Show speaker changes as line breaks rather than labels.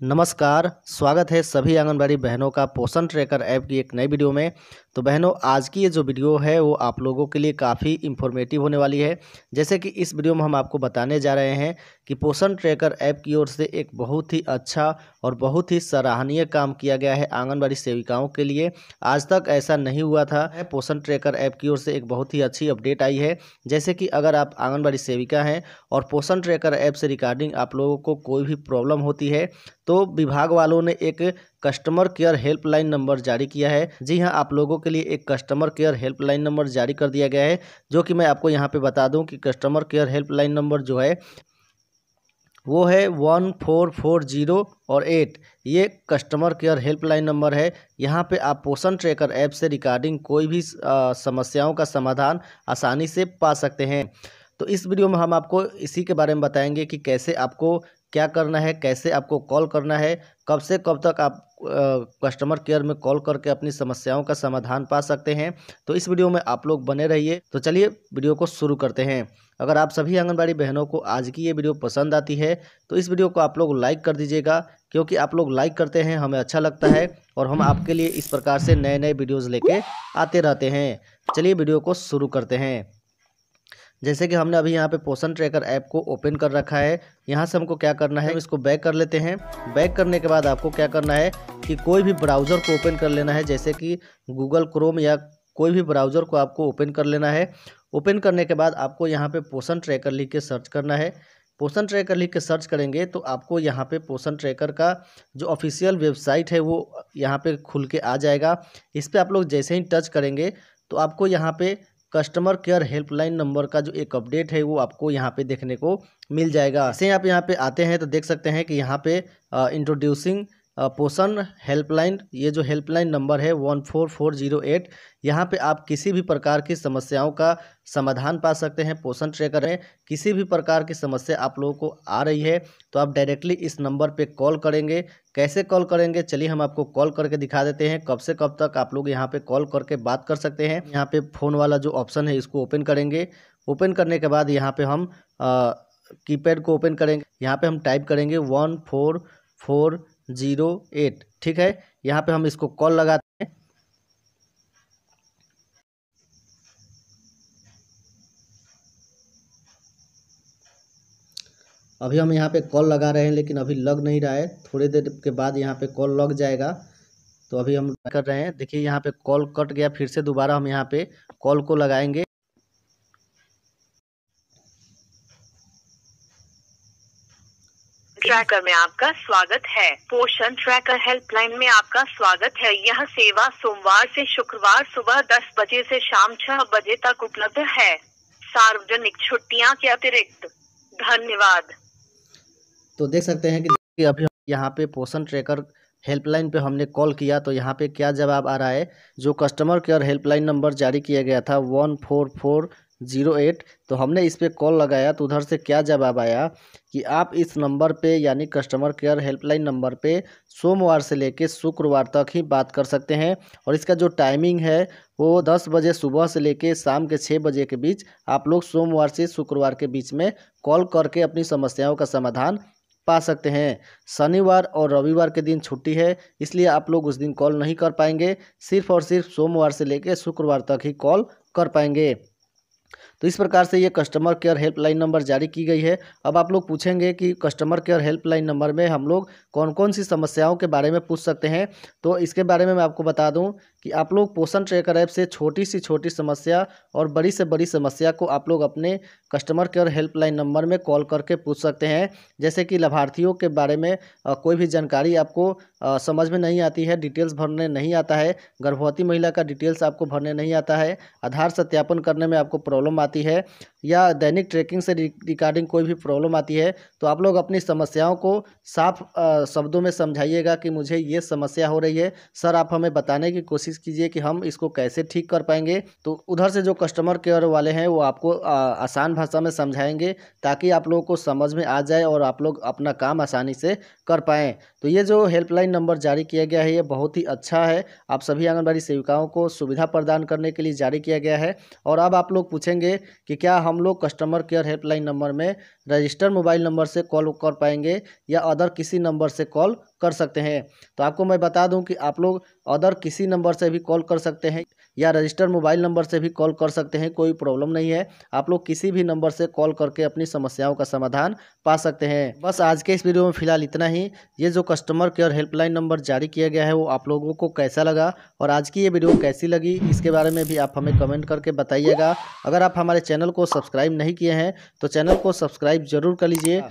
नमस्कार स्वागत है सभी आंगनबाड़ी बहनों का पोषण ट्रैकर ऐप की एक नई वीडियो में तो बहनों आज की ये जो वीडियो है वो आप लोगों के लिए काफ़ी इन्फॉर्मेटिव होने वाली है जैसे कि इस वीडियो में हम आपको बताने जा रहे हैं कि पोषण ट्रैकर ऐप की ओर से एक बहुत ही अच्छा और बहुत ही सराहनीय काम किया गया है आंगनबाड़ी सेविकाओं के लिए आज तक ऐसा नहीं हुआ था पोषण ट्रैकर ऐप की ओर से एक बहुत ही अच्छी अपडेट आई है जैसे कि अगर आप आंगनबाड़ी सेविका हैं और पोषण ट्रैकर ऐप से रिगार्डिंग आप लोगों को कोई भी प्रॉब्लम होती है तो विभाग वालों ने एक कस्टमर केयर हेल्पलाइन नंबर जारी किया है जी हाँ आप लोगों के लिए एक कस्टमर केयर हेल्पलाइन नंबर जारी कर दिया गया है जो कि मैं आपको यहाँ पे बता दूँ कि कस्टमर केयर हेल्पलाइन नंबर जो है वो है वन फोर फोर जीरो और एट ये कस्टमर केयर हेल्पलाइन नंबर है यहाँ पे आप पोषण ट्रैकर ऐप से रिकॉर्डिंग कोई भी समस्याओं का समाधान आसानी से पा सकते हैं तो इस वीडियो में हम आपको इसी के बारे में बताएंगे कि कैसे आपको क्या करना है कैसे आपको कॉल करना है कब से कब तक आप कस्टमर केयर में कॉल करके अपनी समस्याओं का समाधान पा सकते हैं तो इस वीडियो में आप लोग बने रहिए तो चलिए वीडियो को शुरू करते हैं अगर आप सभी आंगनबाड़ी बहनों को आज की ये वीडियो पसंद आती है तो इस वीडियो को आप लोग लाइक कर दीजिएगा क्योंकि आप लोग लाइक करते हैं हमें अच्छा लगता है और हम आपके लिए इस प्रकार से नए नए वीडियोज़ लेके आते रहते हैं चलिए वीडियो को शुरू करते हैं जैसे कि हमने अभी यहाँ पे पोषण ट्रैकर ऐप को ओपन कर रखा है यहाँ से हमको क्या करना है इसको बैक कर लेते हैं बैक करने के बाद आपको क्या करना है कि कोई भी ब्राउज़र को ओपन कर लेना है जैसे कि गूगल क्रोम या कोई भी ब्राउज़र को आपको ओपन कर लेना है ओपन करने के बाद आपको यहाँ पे पोषण ट्रैकर लिख के सर्च करना है पोषण ट्रैकर लिख के सर्च करेंगे तो आपको यहाँ पे पोषण ट्रैकर का जो ऑफिशियल वेबसाइट है वो यहाँ पे खुल के आ जाएगा इस पर आप लोग जैसे ही टच करेंगे तो आपको यहाँ पे कस्टमर केयर हेल्पलाइन नंबर का जो एक अपडेट है वो आपको यहाँ पे देखने को मिल जाएगा ऐसे आप यहाँ पे आते हैं तो देख सकते हैं कि यहाँ पे इंट्रोड्यूसिंग uh, पोषण हेल्पलाइन ये जो हेल्पलाइन नंबर है one four four zero eight यहाँ पर आप किसी भी प्रकार की समस्याओं का समाधान पा सकते हैं पोषण ट्रेकर में किसी भी प्रकार की समस्या आप लोगों को आ रही है तो आप डायरेक्टली इस नंबर पे कॉल करेंगे कैसे कॉल करेंगे चलिए हम आपको कॉल करके दिखा देते हैं कब से कब तक आप लोग यहाँ पर कॉल करके बात कर सकते हैं यहाँ पर फ़ोन वाला जो ऑप्शन है इसको ओपन करेंगे ओपन करने के बाद यहाँ पर हम कीपैड को ओपन करेंगे यहाँ पर हम टाइप करेंगे one four four zero eight ठीक है यहाँ पे हम इसको कॉल लगाते हैं अभी हम यहाँ पे कॉल लगा रहे हैं लेकिन अभी लग नहीं रहा है थोड़ी देर के बाद यहाँ पे कॉल लग जाएगा तो अभी हम कर रहे हैं देखिए यहाँ पे कॉल कट गया फिर से दोबारा हम यहाँ पे कॉल को लगाएंगे ट्रैकर में आपका स्वागत है पोषण ट्रैकर हेल्पलाइन में आपका स्वागत है यह सेवा सोमवार से शुक्रवार सुबह 10 बजे से शाम 6 बजे तक उपलब्ध है सार्वजनिक छुट्टियां के अतिरिक्त धन्यवाद तो देख सकते हैं कि अभी यहाँ पे पोषण ट्रैकर हेल्पलाइन पे हमने कॉल किया तो यहाँ पे क्या जवाब आ रहा है जो कस्टमर केयर हेल्पलाइन नंबर जारी किया गया था one four four zero eight तो हमने इस पर कॉल लगाया तो उधर से क्या जवाब आया कि आप इस नंबर पे यानी कस्टमर केयर हेल्पलाइन नंबर पे सोमवार से लेके शुक्रवार तक ही बात कर सकते हैं और इसका जो टाइमिंग है वो दस बजे सुबह से लेके शाम के छः बजे के बीच आप लोग सोमवार से शुक्रवार के बीच में कॉल करके अपनी समस्याओं का समाधान पा सकते हैं शनिवार और रविवार के दिन छुट्टी है इसलिए आप लोग उस दिन कॉल नहीं कर पाएंगे सिर्फ और सिर्फ सोमवार से लेकर शुक्रवार तक ही कॉल कर पाएंगे तो इस प्रकार से ये कस्टमर केयर हेल्पलाइन नंबर जारी की गई है अब आप लोग पूछेंगे कि कस्टमर केयर हेल्पलाइन नंबर में हम लोग कौन कौन सी समस्याओं के बारे में पूछ सकते हैं तो इसके बारे में मैं आपको बता दूं कि आप लोग पोषण ट्रेकर ऐप से छोटी सी छोटी समस्या और बड़ी से बड़ी समस्या को आप लोग अपने कस्टमर केयर हेल्पलाइन नंबर में कॉल करके पूछ सकते हैं जैसे कि लाभार्थियों के बारे में कोई भी जानकारी आपको समझ में नहीं आती है डिटेल्स भरने नहीं आता है गर्भवती महिला का डिटेल्स आपको भरने नहीं आता है आधार सत्यापन करने में आपको प्रॉब्लम आती आती है या दैनिक ट्रैकिंग से रिगार्डिंग कोई भी प्रॉब्लम आती है तो आप लोग अपनी समस्याओं को साफ शब्दों में समझाइएगा कि मुझे ये समस्या हो रही है सर आप हमें बताने की कोशिश कीजिए कि हम इसको कैसे ठीक कर पाएंगे तो उधर से जो कस्टमर केयर वाले हैं वो आपको आ, आसान भाषा में समझाएंगे ताकि आप लोगों को समझ में आ जाए और आप लोग अपना काम आसानी से कर पाएँ तो ये जो हेल्पलाइन नंबर जारी किया गया है ये बहुत ही अच्छा है आप सभी आंगनबाड़ी सेविकाओं को सुविधा प्रदान करने के लिए जारी किया गया है और अब आप लोग पूछेंगे कि क्या हम हम लोग कस्टमर केयर हेल्पलाइन नंबर में रजिस्टर्ड मोबाइल नंबर से कॉल कर पाएंगे या अदर किसी नंबर से कॉल कर सकते हैं तो आपको मैं बता दूं कि आप लोग अदर किसी नंबर से भी कॉल कर सकते हैं या रजिस्टर मोबाइल नंबर से भी कॉल कर सकते हैं कोई प्रॉब्लम नहीं है आप लोग किसी भी नंबर से कॉल करके अपनी समस्याओं का समाधान पा सकते हैं बस आज के इस वीडियो में फिलहाल इतना ही ये जो कस्टमर केयर हेल्पलाइन नंबर जारी किया गया है वो आप लोगों को कैसा लगा और आज की ये वीडियो कैसी लगी इसके बारे में भी आप हमें कमेंट करके बताइएगा अगर आप हमारे चैनल को सब्सक्राइब नहीं किए हैं तो चैनल को सब्सक्राइब जरूर कर लीजिए हाँ।